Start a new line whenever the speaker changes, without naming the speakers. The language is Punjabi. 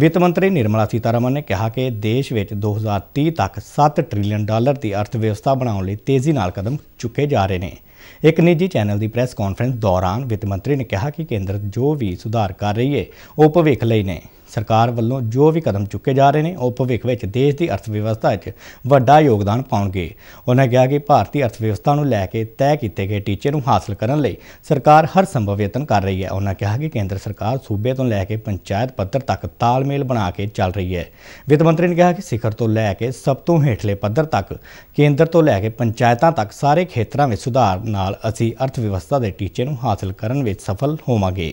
ਵਿੱਤ ਮੰਤਰੀ ਨਿਰਮਲਾ ਸੀਤਾਰਮਨ ਨੇ ਕਿਹਾ ਕਿ ਦੇਸ਼ ਵਿੱਚ 2030 ਤੱਕ 7 ਟ੍ਰਿਲੀਅਨ ਡਾਲਰ ਦੀ ਅਰਥਵਿਵਸਥਾ ਬਣਾਉਣ ਲਈ ਤੇਜ਼ੀ ਨਾਲ ਕਦਮ ਚੁੱਕੇ ਜਾ ਰਹੇ ਨੇ ਇੱਕ ਨਿੱਜੀ ਚੈਨਲ ਦੀ ਪ੍ਰੈਸ ਕਾਨਫਰੰਸ ਦੌਰਾਨ ਵਿੱਤ ਮੰਤਰੀ ਨੇ ਕਿਹਾ ਕਿ ਕੇਂਦਰ ਜੋ ਵੀ ਸੁਧਾਰ ਕਰ ਰਹੀ ਹੈ ਉਹ ਭਵਿੱਖ ਲਈ ਨੇ ਸਰਕਾਰ ਵੱਲੋਂ ਜੋ ਵੀ ਕਦਮ ਚੁੱਕੇ ਜਾ ਰਹੇ ਨੇ ਉਹ ਭਵਿੱਖ ਵਿੱਚ ਦੇਸ਼ ਦੀ ਅਰਥ ਵਿਵਸਥਾ 'ਚ ਵੱਡਾ ਯੋਗਦਾਨ ਪਾਉਣਗੇ ਉਹਨਾਂ ਕਿਹਾ ਕਿ ਭਾਰਤੀ ਅਰਥ ਵਿਵਸਥਾ ਨੂੰ ਲੈ ਕੇ ਤੈਅ ਕੀਤੇ ਗਏ ਟੀਚੇ ਨੂੰ ਹਾਸਲ ਕਰਨ ਲਈ ਸਰਕਾਰ ਹਰ ਸੰਭਵ ਯਤਨ ਕਰ ਰਹੀ ਹੈ ਉਹਨਾਂ ਕਿਹਾ ਕਿ ਕੇਂਦਰ ਸਰਕਾਰ ਸੂਬੇ ਤੋਂ ਲੈ ਕੇ ਪੰਚਾਇਤ ਪੱਧਰ ਤੱਕ ਤਾਲਮੇਲ ਬਣਾ ਕੇ ਚੱਲ ਰਹੀ ਹੈ ਵਿੱਤ ਮੰਤਰੀ ਨੇ ਕਿਹਾ ਕਿ ਸਿਖਰ ਤੋਂ ਲੈ ਕੇ ਸਭ ਤੋਂ ਹੇਠਲੇ ਪੱਧਰ ਤੱਕ ਕੇਂਦਰ ਤੋਂ ਲੈ ਕੇ ਪੰਚਾਇਤਾਂ ਤੱਕ ਸਾਰੇ ਖੇਤਰਾਂ ਵਿੱਚ ਸੁਧਾਰ ਨਾਲ ਅਸੀਂ ਅਰਥ ਵਿਵਸਥਾ ਦੇ ਟੀਚੇ ਨੂੰ ਹਾਸਲ ਕਰਨ ਵਿੱਚ ਸਫਲ ਹੋਵਾਂਗੇ